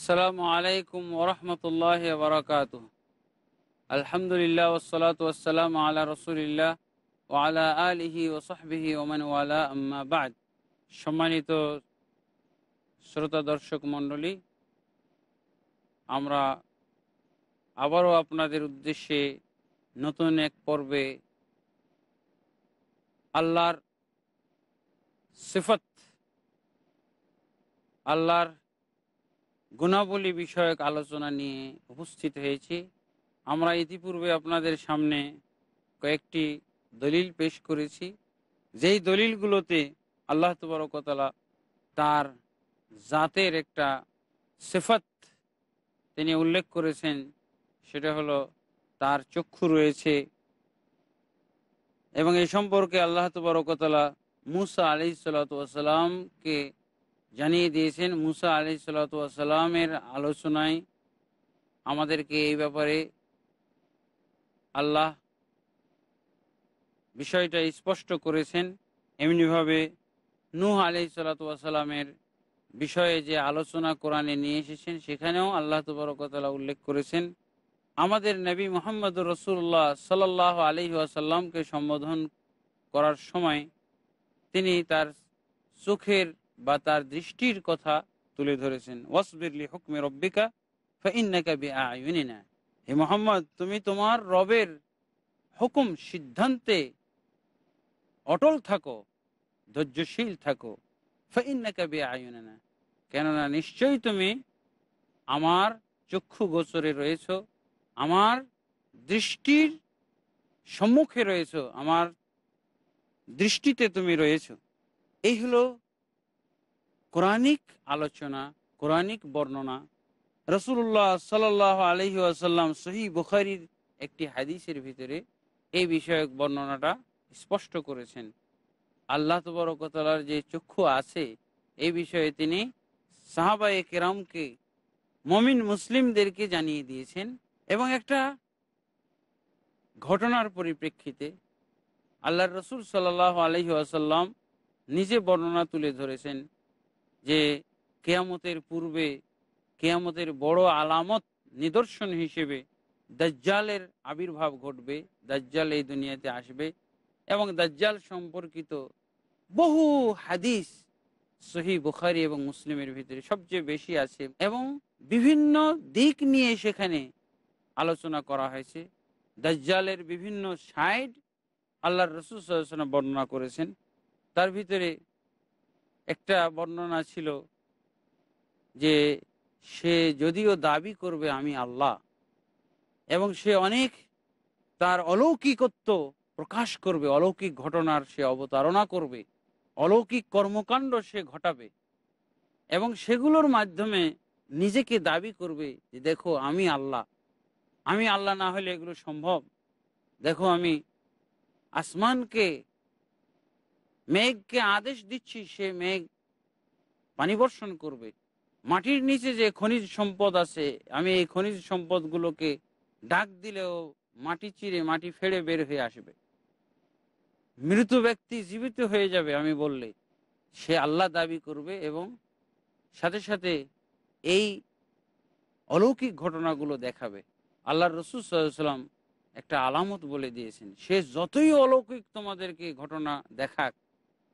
আসসালামু আলাইকুম ওরহমতুল্লাহ বরকাত আলহামদুলিল্লাহ ওসলাত ওসালাম আলা রসুলিল্লাহ ও আলা আলিহি ও সাহবিহি ওমান ওয়ালা আম্মাবাদ সম্মানিত শ্রোতা দর্শক মণ্ডলী আমরা আবারও আপনাদের উদ্দেশ্যে নতুন এক পর্বে আল্লাহর সিফত আল্লাহর গুণাবলী বিষয়ক আলোচনা নিয়ে উপস্থিত হয়েছি আমরা ইতিপূর্বে আপনাদের সামনে কয়েকটি দলিল পেশ করেছি যেই দলিলগুলোতে আল্লাহ তবরকতলা তার জাতের একটা সেফত তিনি উল্লেখ করেছেন সেটা হলো তার চক্ষু রয়েছে এবং এ সম্পর্কে আল্লাহ তবরকতলা মুসা আলি সাল্লামকে জানিয়ে দিয়েছেন মুসা আলি সাল্লাতামের আলোচনায় আমাদেরকে এই ব্যাপারে আল্লাহ বিষয়টা স্পষ্ট করেছেন এমনিভাবে নূহ আলি সাল্লাতামের বিষয়ে যে আলোচনা কোরআনে নিয়ে এসেছেন সেখানেও আল্লাহ তবরকতলা উল্লেখ করেছেন আমাদের নবী মোহাম্মদ রসুল্লাহ সাল আলি আসাল্লামকে সম্বোধন করার সময় তিনি তার চোখের বা তার দৃষ্টির কথা তুলে ধরেছেন ওয়াসবিরলি হুকমে রব্বিকা হে মোহাম্মদ তুমি তোমার রবের হুকুম সিদ্ধান্তে অটল থাকো ধৈর্যশীল থাকো ফাইন্নাকা কেননা নিশ্চয়ই তুমি আমার চক্ষু গোচরে রয়েছ আমার দৃষ্টির সম্মুখে রয়েছ আমার দৃষ্টিতে তুমি রয়েছ এই হলো কোরআনিক আলোচনা কোরআনিক বর্ণনা রসুল্লাহ সাল আলহি আসাল্লাম সহি বুখারির একটি হাদিসের ভিতরে এই বিষয়ক বর্ণনাটা স্পষ্ট করেছেন আল্লাহ তবরকতলার যে চক্ষু আছে এই বিষয়ে তিনি সাহাবায়ে কেরামকে মমিন মুসলিমদেরকে জানিয়ে দিয়েছেন এবং একটা ঘটনার পরিপ্রেক্ষিতে আল্লাহ রসুল সাল্লাহ আলহি আসাল্লাম নিজে বর্ণনা তুলে ধরেছেন যে কেয়ামতের পূর্বে কেয়ামতের বড় আলামত নিদর্শন হিসেবে দাজ্জালের আবির্ভাব ঘটবে দাজ্জাল এই দুনিয়াতে আসবে এবং দাজ্জাল সম্পর্কিত বহু হাদিস সহি বুখারি এবং মুসলিমের ভিতরে সবচেয়ে বেশি আছে এবং বিভিন্ন দিক নিয়ে সেখানে আলোচনা করা হয়েছে দাজ্জালের বিভিন্ন সাইড আল্লাহর রসুল বর্ণনা করেছেন তার ভিতরে একটা বর্ণনা ছিল যে সে যদিও দাবি করবে আমি আল্লাহ এবং সে অনেক তার অলৌকিকত্ব প্রকাশ করবে অলৌকিক ঘটনার সে অবতারণা করবে অলৌকিক কর্মকাণ্ড সে ঘটাবে এবং সেগুলোর মাধ্যমে নিজেকে দাবি করবে যে দেখো আমি আল্লাহ আমি আল্লাহ না হলে এগুলো সম্ভব দেখো আমি আসমানকে মেঘকে আদেশ দিচ্ছি সে মেঘ পানি বর্ষণ করবে মাটির নিচে যে খনিজ সম্পদ আছে আমি এই খনিজ সম্পদগুলোকে ডাক দিলেও মাটি চিরে মাটি ফেড়ে বের হয়ে আসবে মৃত ব্যক্তি জীবিত হয়ে যাবে আমি বললে সে আল্লাহ দাবি করবে এবং সাথে সাথে এই অলৌকিক ঘটনাগুলো দেখাবে আল্লাহ রসুল সাল্লাম একটা আলামত বলে দিয়েছেন সে যতই অলৌকিক তোমাদেরকে ঘটনা দেখাক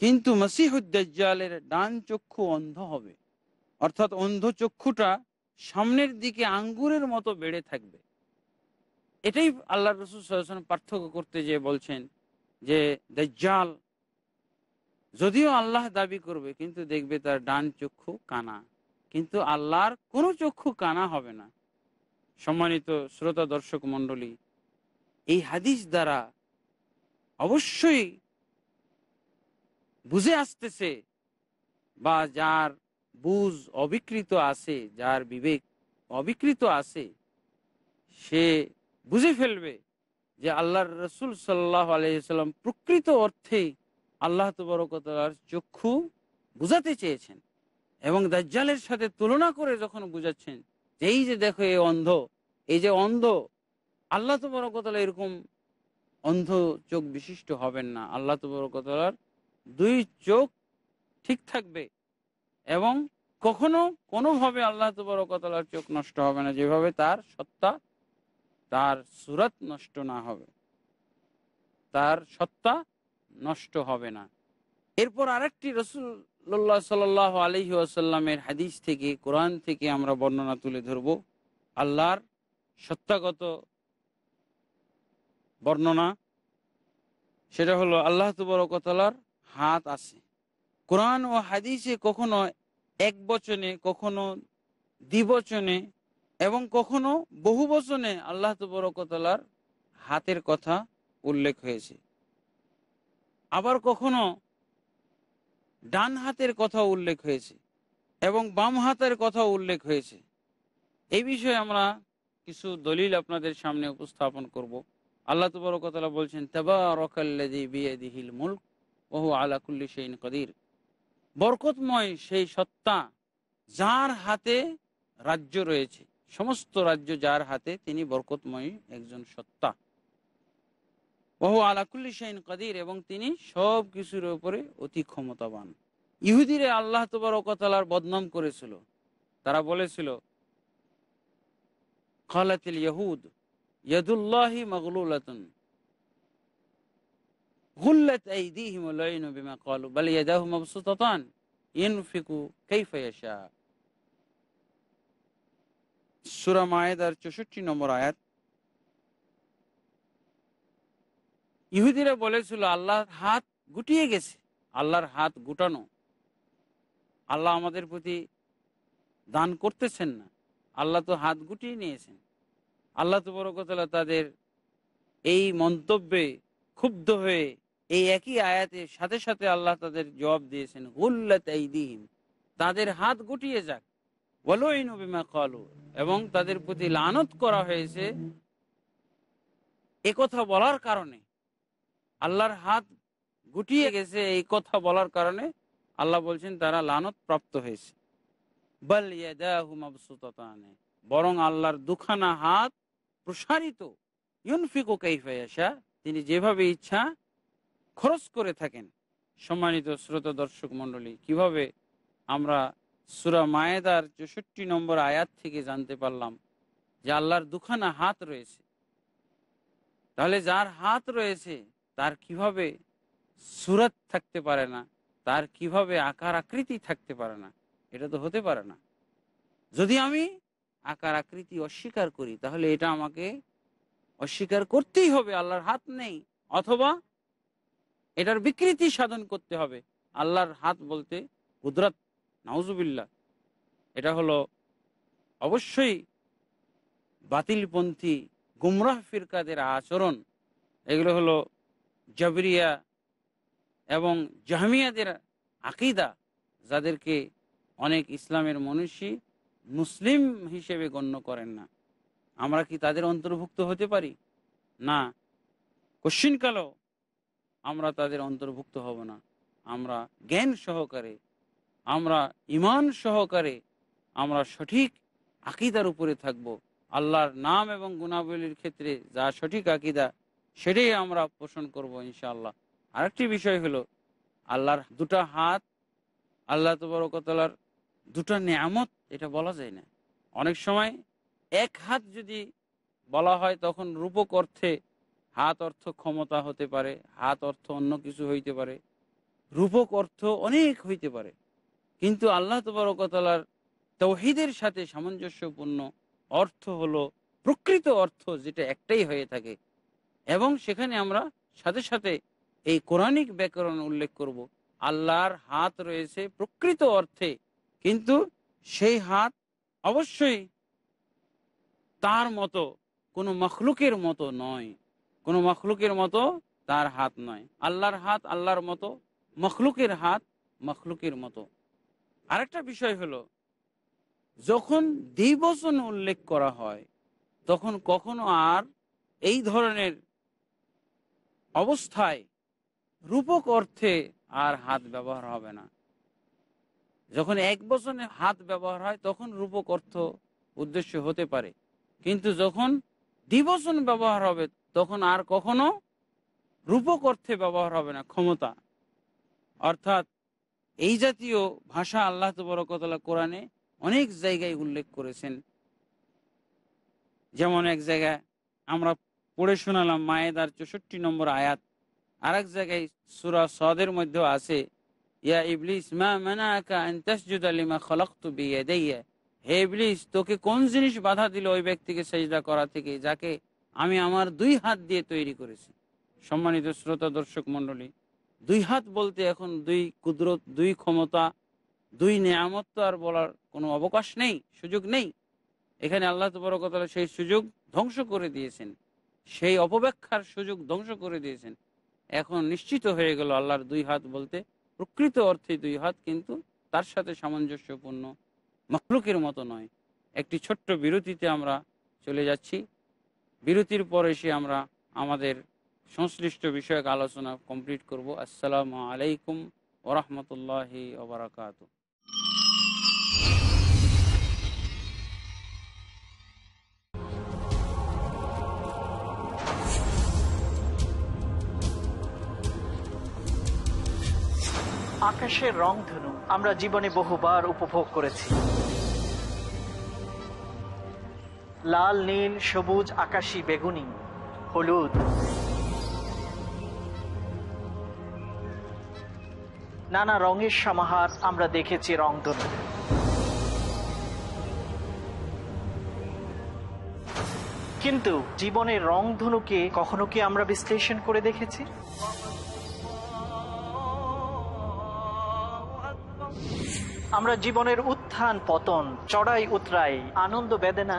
কিন্তু মসিহুদ্দালের ডান চক্ষু অন্ধ হবে অর্থাৎ অন্ধ চক্ষুটা সামনের দিকে আঙ্গুরের মতো বেড়ে থাকবে এটাই আল্লাহ রসুল পার্থক্য করতে যে বলছেন যে দজ্জাল যদিও আল্লাহ দাবি করবে কিন্তু দেখবে তার ডান চক্ষু কানা কিন্তু আল্লাহর কোনো চক্ষু কানা হবে না সম্মানিত শ্রোতা দর্শক মন্ডলী এই হাদিস দ্বারা অবশ্যই বুঝে আসতেছে বা যার বুঝ অবিকৃত আছে যার বিবেক অবিকৃত আছে সে বুঝে ফেলবে যে আল্লাহর রসুল সাল্লাহ আলাইসাল্লাম প্রকৃত অর্থেই আল্লাহ তবরকতার চক্ষু বুঝাতে চেয়েছেন এবং দাজ্জালের সাথে তুলনা করে যখন বুঝাচ্ছেন এই যে দেখো এই অন্ধ এই যে অন্ধ আল্লাহ তবরকতলা এরকম অন্ধ চোখ বিশিষ্ট হবেন না আল্লাহ তবরকতলার দুই চোখ ঠিক থাকবে এবং কখনো কোনোভাবে আল্লাহ তবরকতলার চোখ নষ্ট হবে না যেভাবে তার সত্তা তার সুরাত নষ্ট না হবে তার সত্তা নষ্ট হবে না এরপর আরেকটি রসুল্লাহ সাল আলহি আসাল্লামের হাদিস থেকে কোরআন থেকে আমরা বর্ণনা তুলে ধরব আল্লাহর সত্তাগত বর্ণনা সেটা হলো আল্লাহ তবরকতলার হাত আছে কোরআন ও হাদিসে কখনো এক বচনে কখনো দ্বিবচনে এবং কখনো বহু বচনে আল্লাহ তবরকতলার হাতের কথা উল্লেখ হয়েছে আবার কখনো ডান হাতের কথা উল্লেখ হয়েছে এবং বাম হাতের কথা উল্লেখ হয়েছে এই বিষয়ে আমরা কিছু দলিল আপনাদের সামনে উপস্থাপন করব আল্লাহ তবরকতলা বলছেন তেবা রকাল্লাদি বিয়ে দিহিল মুল্ক ওহু আলাকুল্লি সেইন কদির বরকতময় সেই সত্তা যার হাতে রাজ্য রয়েছে সমস্ত রাজ্য যার হাতে তিনি বরকতময় একজন সত্তা বহু আলাকুল্লি শাহিন কদির এবং তিনি সব কিছুর উপরে অতি ক্ষমতাবান ইহুদিরে আল্লাহ তবরকতালার বদনাম করেছিল তারা বলেছিল খালাতিল ইহুদ ইয়দুল্লাহি মগলুল ইহুদিরা বলেছিল আল্লাহর হাত গুটিয়ে গেছে আল্লাহর হাত গুটানো আল্লাহ আমাদের প্রতি দান করতেছেন না আল্লাহ তো হাত গুটিয়ে নিয়েছেন আল্লাহ তো বড় কথা তাদের এই মন্তব্যে ক্ষুব্ধ হয়ে এই একই আয়াতের সাথে সাথে আল্লাহ তাদের জবাব দিয়েছেন হুল্লাতিম তাদের হাত গুটিয়ে যাক বিমা কলো এবং তাদের প্রতি লানত করা হয়েছে কথা বলার কারণে আল্লাহর হাত গুটিয়ে গেছে এই কথা বলার কারণে আল্লাহ বলছেন তারা লানত প্রাপ্ত হয়েছে বরং আল্লাহর দুখানা হাত প্রসারিত ইউনফিকো কাইফায়াসা তিনি যেভাবে ইচ্ছা খরচ করে থাকেন সম্মানিত শ্রোত দর্শক মন্ডলী কিভাবে আমরা সুরা মায়েদার চৌষট্টি নম্বর আয়াত থেকে জানতে পারলাম যে আল্লাহর দুখানা হাত রয়েছে তাহলে যার হাত রয়েছে তার কিভাবে সুরাত থাকতে পারে না তার কিভাবে আকার আকৃতি থাকতে পারে না এটা তো হতে পারে না যদি আমি আকার আকৃতি অস্বীকার করি তাহলে এটা আমাকে অস্বীকার করতেই হবে আল্লাহর হাত নেই অথবা এটার বিকৃতি সাধন করতে হবে আল্লাহর হাত বলতে কুদরাত নাউজুবিল্লা এটা হলো অবশ্যই বাতিলপন্থী গুমরাহ ফিরকাদের আচরণ এগুলো হলো জবরিয়া এবং জাহমিয়াদের আকিদা যাদেরকে অনেক ইসলামের মনীষী মুসলিম হিসেবে গণ্য করেন না আমরা কি তাদের অন্তর্ভুক্ত হতে পারি না কোশ্চিনকালও আমরা তাদের অন্তর্ভুক্ত হব না আমরা জ্ঞান সহকারে আমরা ইমান সহকারে আমরা সঠিক আকিদার উপরে থাকব আল্লাহর নাম এবং গুণাবলীর ক্ষেত্রে যা সঠিক আকিদা সেটাই আমরা পোষণ করব ইনশাআল্লাহ আরেকটি বিষয় হলো আল্লাহর দুটা হাত আল্লাহ তবরকতলার দুটা নিয়ামত এটা বলা যায় না অনেক সময় এক হাত যদি বলা হয় তখন রূপক অর্থে হাত অর্থ ক্ষমতা হতে পারে হাত অর্থ অন্য কিছু হইতে পারে রূপক অর্থ অনেক হইতে পারে কিন্তু আল্লাহ তবরকতলার তৌহিদের সাথে সামঞ্জস্যপূর্ণ অর্থ হলো প্রকৃত অর্থ যেটা একটাই হয়ে থাকে এবং সেখানে আমরা সাথে সাথে এই কোরআনিক ব্যাকরণ উল্লেখ করব। আল্লাহর হাত রয়েছে প্রকৃত অর্থে কিন্তু সেই হাত অবশ্যই তার মতো কোনো মখলুকের মতো নয় কোনো মখলুকের মতো তার হাত নয় আল্লাহর হাত আল্লাহর মতো মখলুকের হাত মখলুকের মতো আরেকটা বিষয় হলো যখন দ্বিবচন উল্লেখ করা হয় তখন কখনো আর এই ধরনের অবস্থায় রূপক অর্থে আর হাত ব্যবহার হবে না যখন এক বচনে হাত ব্যবহার হয় তখন রূপক অর্থ উদ্দেশ্য হতে পারে কিন্তু যখন দ্বিবচন ব্যবহার হবে তখন আর কখনো রূপক অর্থে ব্যবহার হবে না ক্ষমতা অর্থাৎ এই জাতীয় ভাষা আল্লাহ তবরকতলা কোরআনে অনেক জায়গায় উল্লেখ করেছেন যেমন এক জায়গায় আমরা পড়ে শোনালাম মায়েদার চৌষট্টি নম্বর আয়াত আর এক জায়গায় সুরা সদের মধ্যেও আছে ইয়া ইবলিস মা মানাকা আনতাসজুদ আলিমা খলাক্তু হে ইবলিস তোকে কোন জিনিস বাধা দিল ওই ব্যক্তিকে সেজদা করা থেকে যাকে আমি আমার দুই হাত দিয়ে তৈরি করেছি সম্মানিত শ্রোতা দর্শক মন্ডলী দুই হাত বলতে এখন দুই কুদরত দুই ক্ষমতা দুই নিয়ামত তো আর বলার কোনো অবকাশ নেই সুযোগ নেই এখানে আল্লাহ তবরকতলা সেই সুযোগ ধ্বংস করে দিয়েছেন সেই অপব্যাখ্যার সুযোগ ধ্বংস করে দিয়েছেন এখন নিশ্চিত হয়ে গেল আল্লাহর দুই হাত বলতে প্রকৃত অর্থে দুই হাত কিন্তু তার সাথে সামঞ্জস্যপূর্ণ মখলুকের মতো নয় একটি ছোট্ট বিরতিতে আমরা চলে যাচ্ছি বিরতির পর এসে আমরা আমাদের সংশ্লিষ্ট বিষয়ক আলোচনা কমপ্লিট করব আসসালামু আলাইকুম ওরহমতুল্লাহি আকাশের আকাশের ধনু আমরা জীবনে বহুবার উপভোগ করেছি লাল নীল সবুজ আকাশি বেগুনি হলুদ নানা রঙের সমাহার আমরা দেখেছি রং কিন্তু জীবনের রং ধনুকে কখনো কি আমরা বিশ্লেষণ করে দেখেছি আমরা জীবনের উত্থান পতন চড়াই উতরাই আনন্দ বেদনা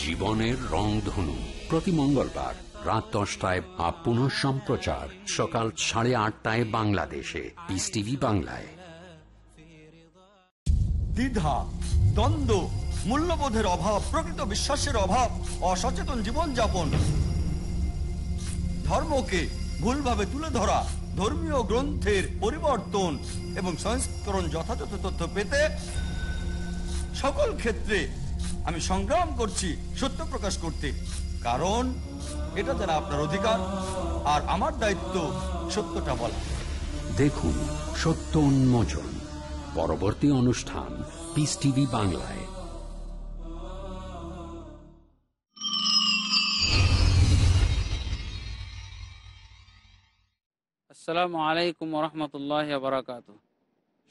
জীবনের রংধনু প্রতি মঙ্গলবার রাত দশটায় আপ পুনঃ সম্প্রচার সকাল সাড়ে আটটায় বাংলাদেশে পিস টিভি বাংলায় দ্বিধা দ্বন্দ্ব মূল্যবোধের অভাব প্রকৃত বিশ্বাসের অভাব অসচেতন জীবনযাপন ধর্মকে ভুলভাবে তুলে ধরা ধর্মীয় গ্রন্থের পরিবর্তন এবং সংস্করণ যথাযথ তথ্য পেতে সকল ক্ষেত্রে আমি সংগ্রাম করছি সত্য প্রকাশ করতে কারণ এটা তারা আপনার অধিকার আর আমার দায়িত্ব সত্যটা বলা দেখুন সত্য উন্মোচন পরবর্তী অনুষ্ঠান পিস টিভি বাংলায় আসসালামু আলাইকুম রহমতুল্লাহ বারাকাত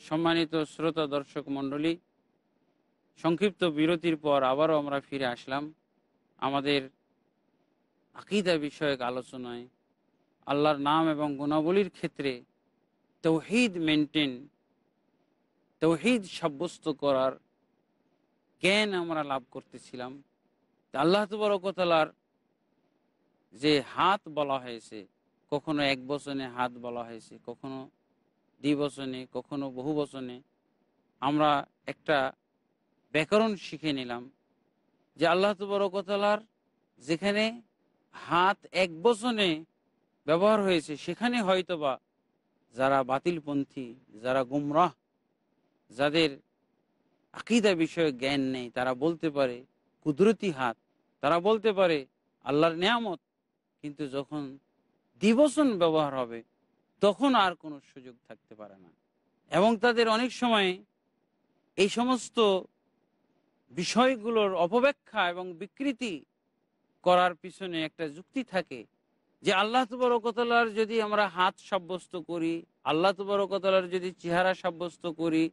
সম্মানিত শ্রোতা দর্শক মন্ডলী সংক্ষিপ্ত বিরতির পর আবারও আমরা ফিরে আসলাম আমাদের আকিদা বিষয়ক আলোচনায় আল্লাহর নাম এবং গুণাবলীর ক্ষেত্রে তৌহিদ মেনটেন তৌহিদ সাব্যস্ত করার জ্ঞান আমরা লাভ করতেছিলাম আল্লাহ তবরকতালার যে হাত বলা হয়েছে কখনো এক বচনে হাত বলা হয়েছে কখনো দ্বিবচনে কখনো বহু বচনে আমরা একটা ব্যাকরণ শিখে নিলাম যে আল্লাহ তবরকতলার যেখানে হাত এক বচনে ব্যবহার হয়েছে সেখানে হয়তোবা যারা বাতিলপন্থী যারা গুমরাহ যাদের আকিদা বিষয়ে জ্ঞান নেই তারা বলতে পারে কুদরতি হাত তারা বলতে পারে আল্লাহর নিয়ামত কিন্তু যখন দিবসন ব্যবহার হবে তখন আর কোনো সুযোগ থাকতে পারে না এবং তাদের অনেক সময় এই সমস্ত বিষয়গুলোর অপব্যাখ্যা এবং বিকৃতি করার পিছনে একটা যুক্তি থাকে যে আল্লাহ তবরকতলার যদি আমরা হাত সাব্যস্ত করি আল্লাহ তবরকতলার যদি চেহারা সাব্যস্ত করি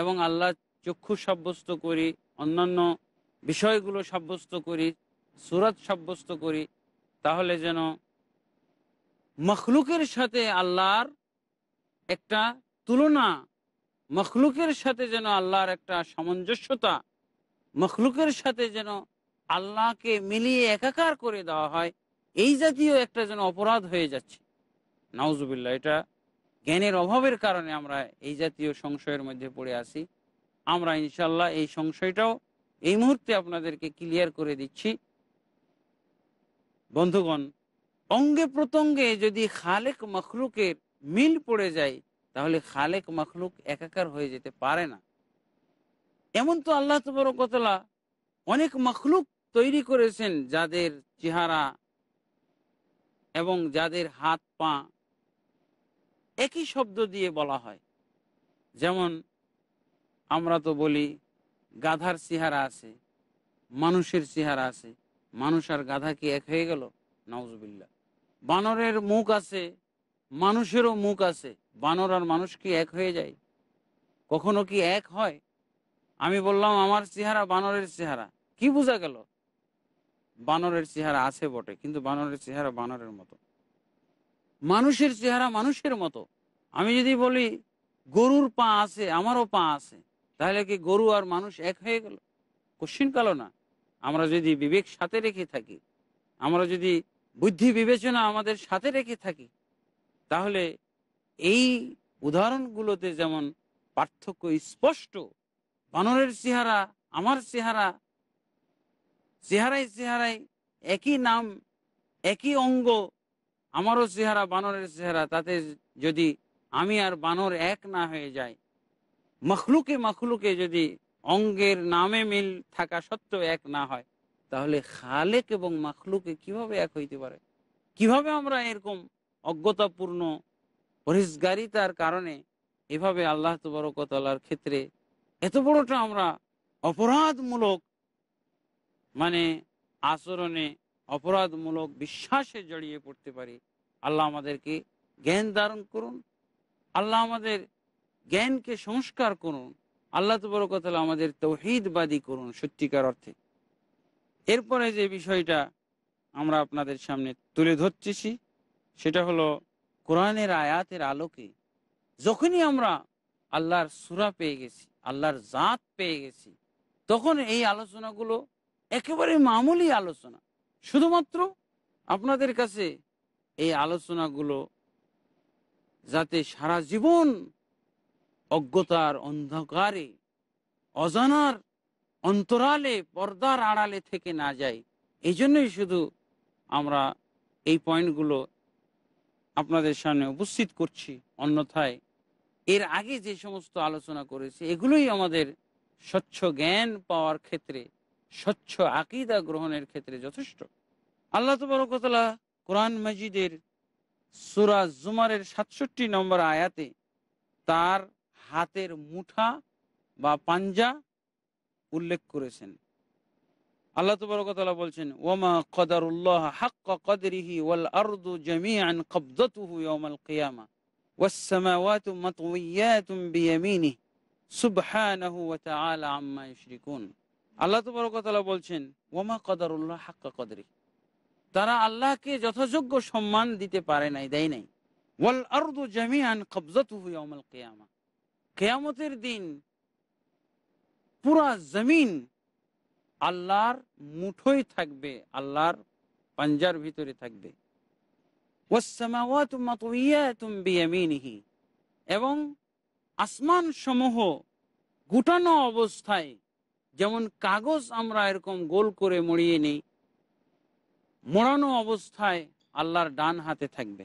এবং আল্লাহ চক্ষু সাব্যস্ত করি অন্যান্য বিষয়গুলো সাব্যস্ত করি সুরাত সাব্যস্ত করি তাহলে যেন মখলুকের সাথে আল্লাহর একটা তুলনা মখলুকের সাথে যেন আল্লাহর একটা সামঞ্জস্যতা মখলুকের সাথে যেন আল্লাহকে মিলিয়ে একাকার করে দেওয়া হয় এই জাতীয় একটা যেন অপরাধ হয়ে যাচ্ছে নাউজুবিল্লা এটা জ্ঞানের অভাবের কারণে আমরা এই জাতীয় সংশয়ের মধ্যে পড়ে আসি আমরা ইনশাল্লাহ এই সংশয়টাও এই মুহূর্তে আপনাদেরকে ক্লিয়ার করে দিচ্ছি বন্ধুগণ অঙ্গে প্রত্যঙ্গে যদি খালেক মখলুকের মিল পড়ে যায় তাহলে খালেক মখলুক একাকার হয়ে যেতে পারে না এমন তো আল্লাহ তো বড় কতলা অনেক মখলুক তৈরি করেছেন যাদের চেহারা এবং যাদের হাত পা একই শব্দ দিয়ে বলা হয় যেমন আমরা তো বলি গাধার চেহারা আছে মানুষের চেহারা আছে মানুষ আর গাধা কি এক হয়ে গেল নাউজবিল্লা বানরের মুখ আছে মানুষেরও মুখ আছে বানর আর মানুষ কি এক হয়ে যায় কখনো কি এক হয় আমি বললাম আমার চেহারা বানরের চেহারা কি বোঝা গেল বানরের চেহারা আছে বটে কিন্তু বানরের চেহারা বানরের মতো মানুষের চেহারা মানুষের মতো আমি যদি বলি গরুর পা আছে আমারও পা আছে তাহলে কি গরু আর মানুষ এক হয়ে গেল কোশ্চিন কালো না আমরা যদি বিবেক সাথে রেখে থাকি আমরা যদি বুদ্ধি বিবেচনা আমাদের সাথে রেখে থাকি তাহলে এই উদাহরণগুলোতে যেমন পার্থক্য স্পষ্ট বানরের চেহারা আমার চেহারা চেহারায় চেহারায় একই নাম একই অঙ্গ আমারও চেহারা বানরের চেহারা তাতে যদি আমি আর বানর এক না হয়ে যাই মখলুকে মখলুকে যদি অঙ্গের নামে মিল থাকা সত্ত্বেও এক না হয় তাহলে খালেক এবং মখলুকে কিভাবে এক হইতে পারে কিভাবে আমরা এরকম অজ্ঞতাপূর্ণ পরিষ্কারিতার কারণে এভাবে আল্লাহ তবরকতলার ক্ষেত্রে এত বড়টা আমরা অপরাধমূলক মানে আচরণে অপরাধমূলক বিশ্বাসে জড়িয়ে পড়তে পারি আল্লাহ আমাদেরকে জ্ঞান ধারণ করুন আল্লাহ আমাদের জ্ঞানকে সংস্কার করুন আল্লাহ কথা আমাদের তৌহিদবাদী করুন সত্যিকার অর্থে এরপরে যে বিষয়টা আমরা আপনাদের সামনে তুলে ধরতেছি সেটা হলো কোরআনের আয়াতের আলোকে যখনই আমরা আল্লাহর সুরা পেয়ে গেছি আল্লাহর জাত পেয়ে গেছি তখন এই আলোচনাগুলো একেবারে মামুলি আলোচনা শুধুমাত্র আপনাদের কাছে এই আলোচনাগুলো যাতে সারা জীবন অজ্ঞতার অন্ধকারে অজানার অন্তরালে পর্দার আড়ালে থেকে না যায় এই জন্যই শুধু আমরা এই পয়েন্টগুলো আপনাদের সামনে উপস্থিত করছি অন্যথায় এর আগে যে সমস্ত আলোচনা করেছে এগুলোই আমাদের স্বচ্ছ জ্ঞান পাওয়ার ক্ষেত্রে স্বচ্ছ আকিদা গ্রহণের ক্ষেত্রে যথেষ্ট আল্লাহ তবরকতলা কোরআন মজিদের সুরা জুমারের সাতষট্টি নম্বর আয়াতে তার হাতের মুঠা বা পাঞ্জা উল্লেখ করেছেন আল্লাহ তবরকতলা বলছেন ওমা উল্লাহ হাক্কা কদরিহি ওয়াল আরদু জামিয়ান কবদতুহু ওমাল কেয়ামা والسماوات مطويات بيمينه سبحانه وتعالى عما يشركون আল্লাহ তবরকতলা বলছেন ওমা কদরুল্লাহ হাক্কা কদরি তারা আল্লাহকে যথাযোগ্য সম্মান দিতে পারে নাই দেয় নাই কেয়ামা কেয়ামতের দিন পুরা জমিন আল্লাহর মুঠোই থাকবে আল্লাহর পাঞ্জার ভিতরে থাকবে এবং আসমান সমূহ গুটানো অবস্থায় যেমন কাগজ আমরা এরকম গোল করে মড়িয়ে নিই মরানো অবস্থায় আল্লাহর ডান হাতে থাকবে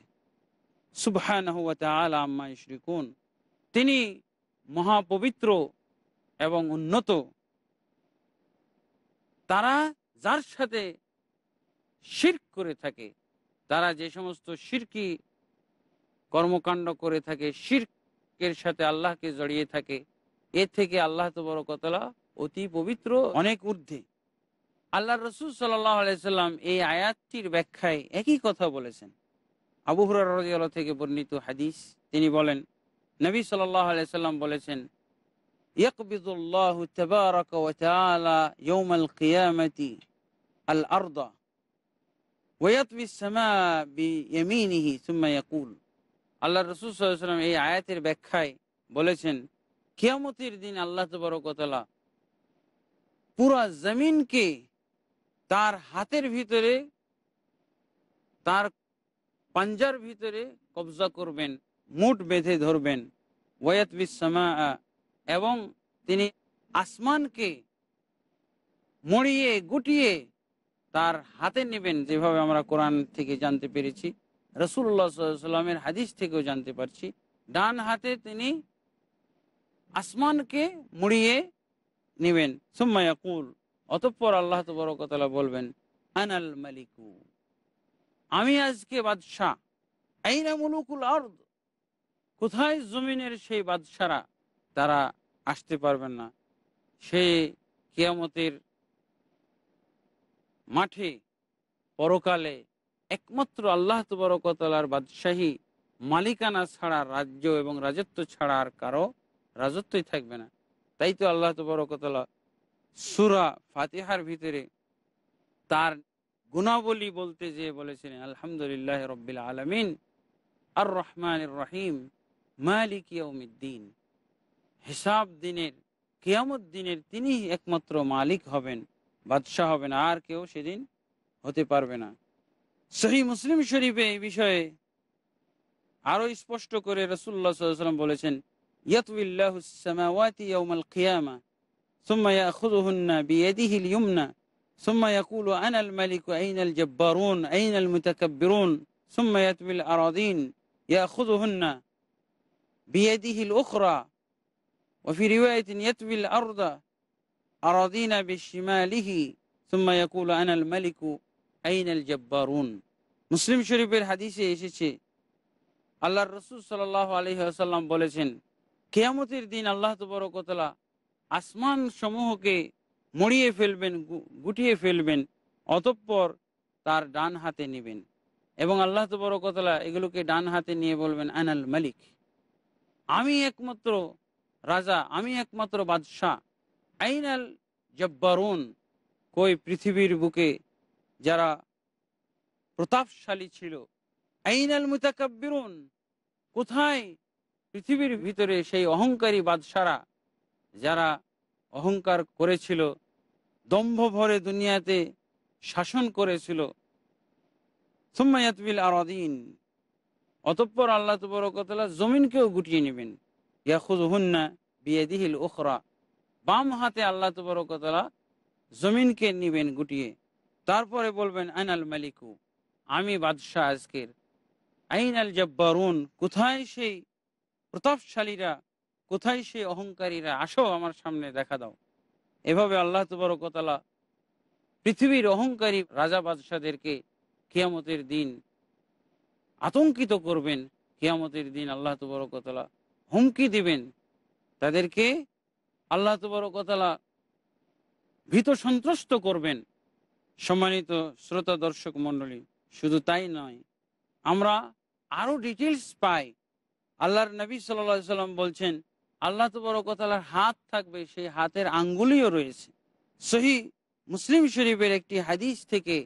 সুভায়ন তিনি মহাপবিত্র এবং উন্নত তারা যার সাথে শির করে থাকে তারা যে সমস্ত শিরকি কর্মকাণ্ড করে থাকে শিরকের সাথে আল্লাহকে জড়িয়ে থাকে এ থেকে আল্লাহ তো বড় কতলা অতি পবিত্র অনেক ঊর্ধ্বে আল্লাহ রসুল সাল্লাম এই আয়াতটির ব্যাখ্যায় একই কথা বলেছেন আবুহুর থেকে বর্ণিত হাদিস তিনি বলেন নবী সাল্লাম বলেছেন আল্লাহ আল্লাহ রসুলাম এই আয়াতের ব্যাখ্যায় বলেছেন কিয়ামতির দিন আল্লাহ তবরকতলা পুরা জমিনকে তার হাতের ভিতরে তার পাঞ্জার ভিতরে কবজা করবেন মুঠ বেঁধে ধরবেন ওয়াত বিশ্বামা এবং তিনি আসমানকে মড়িয়ে গুটিয়ে তার হাতে নেবেন যেভাবে আমরা কোরআন থেকে জানতে পেরেছি রসুল্লাহ সাল্লামের হাদিস থেকেও জানতে পারছি ডান হাতে তিনি আসমানকে মুড়িয়ে নেবেন সুম্মায়াকুল অতঃপর আল্লাহ তবরকতলা বলবেন আনাল মালিকু আমি আজকে বাদশাহ আইনা মুলুকুল কোথায় জমিনের সেই বাদশারা তারা আসতে পারবেন না সে কিয়ামতের মাঠে পরকালে একমাত্র আল্লাহ তবরকতলার বাদশাহী মালিকানা ছাড়া রাজ্য এবং রাজত্ব ছাড়া আর কারো রাজত্বই থাকবে না তাই তো আল্লাহ তবরকতলা সুরা ফাতিহার ভিতরে তার গুণাবলী বলতে যে বলেছেন আলহামদুলিল্লাহ রব্বিল আলমিন আর রহমান রহিম মালিক ইয়ৌমিদ্দিন হিসাব দিনের কেয়ামত দিনের তিনি একমাত্র মালিক হবেন বাদশাহ হবে না আর কেউ সেদিন হতে পারবে না সহি মুসলিম শরীফে এই বিষয়ে আরো স্পষ্ট করে রসুল্লাহাম বলেছেন বিয়েদিহিল আরদিনা বিশিমালিহি সুম্মা ইয়াকুল আনাল মালিকু আইনাল জব্বারুন মুসলিম শরীফের হাদিসে এসেছে আল্লাহর রসুল সাল্লাহ আসাল্লাম বলেছেন কেয়ামতের দিন আল্লাহ তবরকতলা আসমান সমূহকে মরিয়ে ফেলবেন গুটিয়ে ফেলবেন অতঃপর তার ডান হাতে নেবেন এবং আল্লাহ তবরকতলা এগুলোকে ডান হাতে নিয়ে বলবেন আনাল মালিক আমি একমাত্র রাজা আমি একমাত্র বাদশাহ আইনাল জব্বারুন কই পৃথিবীর বুকে যারা প্রতাপশালী ছিল আইনাল মুতাকাব্বিরুন কোথায় পৃথিবীর ভিতরে সেই অহংকারী বাদশারা যারা অহংকার করেছিল দম্ভ ভরে দুনিয়াতে শাসন করেছিল সুম্মায়াতবিল আর অদিন অতঃপর আল্লাহ তবরকতলা জমিনকেও গুটিয়ে নেবেন ইয়াখুজ হুন্না বিয়েদিহিল ওখরা বাম হাতে আল্লাহ তুবরকতলা জমিনকে নিবেন গুটিয়ে তারপরে বলবেন আইনাল মালিকু আমি বাদশাহ আজকের আইনাল জব্বারুন কোথায় সেই প্রতাপশালীরা কোথায় সেই অহংকারীরা আসো আমার সামনে দেখা দাও এভাবে আল্লাহ তুবরকতলা পৃথিবীর অহংকারী রাজা বাদশাহদেরকে কিয়ামতের দিন আতঙ্কিত করবেন কিয়ামতের দিন আল্লাহ তুবরকতলা হুমকি দিবেন তাদেরকে আল্লাহ তবরকতলা ভীত সন্ত্রস্ত করবেন সম্মানিত শ্রোতা দর্শক মন্ডলী শুধু তাই নয় আমরা আরো ডিটেলস পাই আল্লাহর নবী সাল্লা সাল্লাম বলছেন আল্লাহ তবরকতলার হাত থাকবে সেই হাতের আঙ্গুলিও রয়েছে সহি মুসলিম শরীফের একটি হাদিস থেকে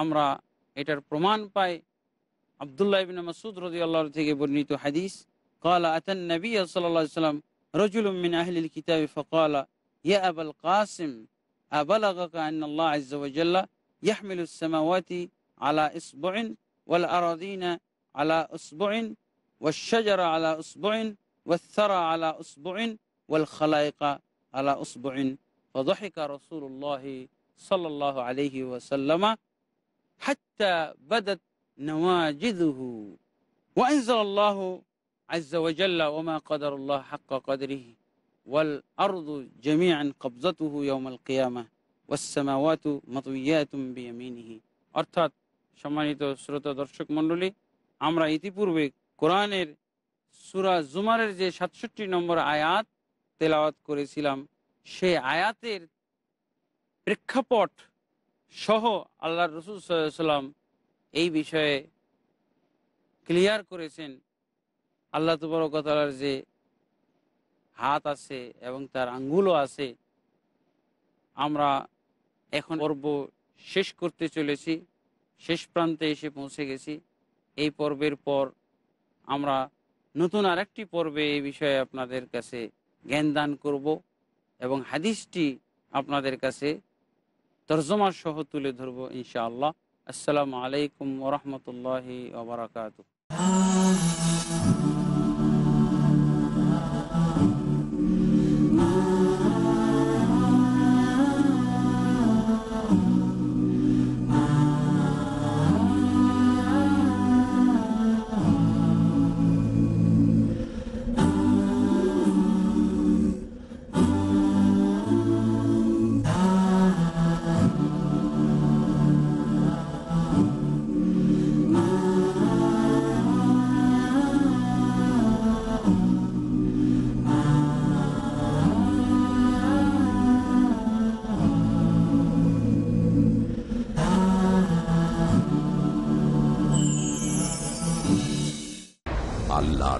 আমরা এটার প্রমাণ পাই আবদুল্লাহ মাসুদ রদি আল্লাহর থেকে বর্ণিত হাদিস কাল আতেন নবী সাল্লাহ সাল্লাম رجل من أهل الكتاب فقال يا أبا القاسم أبلغك أن الله عز وجل يحمل السماوات على إصبع والأراضين على إصبع والشجر على إصبع والثرى على إصبع والخلائق على إصبع فضحك رسول الله صلى الله عليه وسلم حتى بدت نواجذه وأنزل الله আজ্লা ওমা কদরুল্লাহ হাক্কা অর্থাৎ সম্মানিত শ্রোত দর্শক মন্ডলী আমরা ইতিপূর্বে কোরআনের সুরা জুমারের যে সাতষট্টি নম্বর আয়াত তেলাওয়াত করেছিলাম সে আয়াতের প্রেক্ষাপট সহ আল্লাহ রসুল সাল্লাম এই বিষয়ে ক্লিয়ার করেছেন আল্লাহ তবরকতার যে হাত আছে এবং তার আঙ্গুলও আছে আমরা এখন পর্ব শেষ করতে চলেছি শেষ প্রান্তে এসে পৌঁছে গেছি এই পর্বের পর আমরা নতুন আরেকটি পর্বে এই বিষয়ে আপনাদের কাছে জ্ঞান দান করব এবং হাদিসটি আপনাদের কাছে তর্জমাসহ সহ তুলে ধরব ইনশাআল্লাহ আসসালামু আলাইকুম ওরহমতুল্লাহি ওবরাকাতু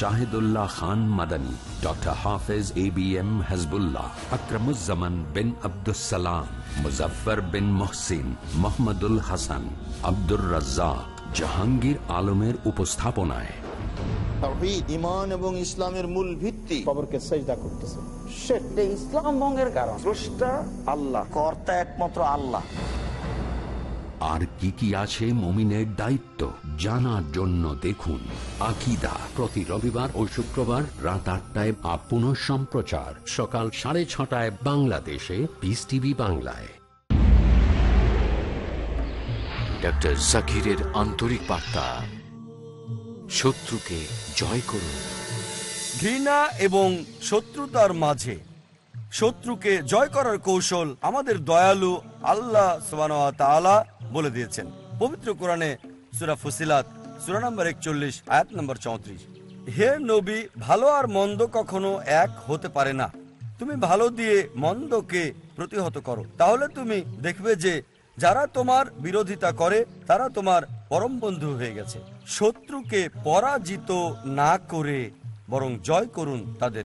শাহিদুল্লাহ খান Madani doctor Hafez A B M Hajbullah Akramuzzaman bin Abdussalam Muzaffar bin Mohsin Mohammadul Hasan Abdur Razzak Jahangir আলমের উপস্থাপনায় এবং ইসলামের মূল ভিত্তি খবরকে সেটা ইসলাম ভঙ্গের কারণ আল্লাহ কর্তা একমাত্র আল্লাহ আর কি কি আছে মমিনের দায়িত্ব জানার জন্য দেখুন আকিদা প্রতি রবিবার ও শুক্রবার রাত আটটায় আপন সম্প্রচার সকাল সাড়ে ছটায় বাংলাদেশে পিস টিভি বাংলায় ডক্টর জাকিরের আন্তরিক বার্তা শত্রুকে জয় করুন ঘৃণা এবং শত্রুতার মাঝে শত্রুকে জয় করার কৌশল আমাদের দয়ালু আল্লাহ সোবান বলে দিয়েছেন পবিত্র কোরআনে সুরা ফুসিলাত সুরা নম্বর একচল্লিশ আয়াত নম্বর চৌত্রিশ হে নবী ভালো আর মন্দ কখনো এক হতে পারে না তুমি ভালো দিয়ে মন্দকে প্রতিহত করো তাহলে তুমি দেখবে যে যারা তোমার বিরোধিতা করে তারা তোমার পরম বন্ধু হয়ে গেছে শত্রুকে পরাজিত না করে বরং জয় করুন তাদের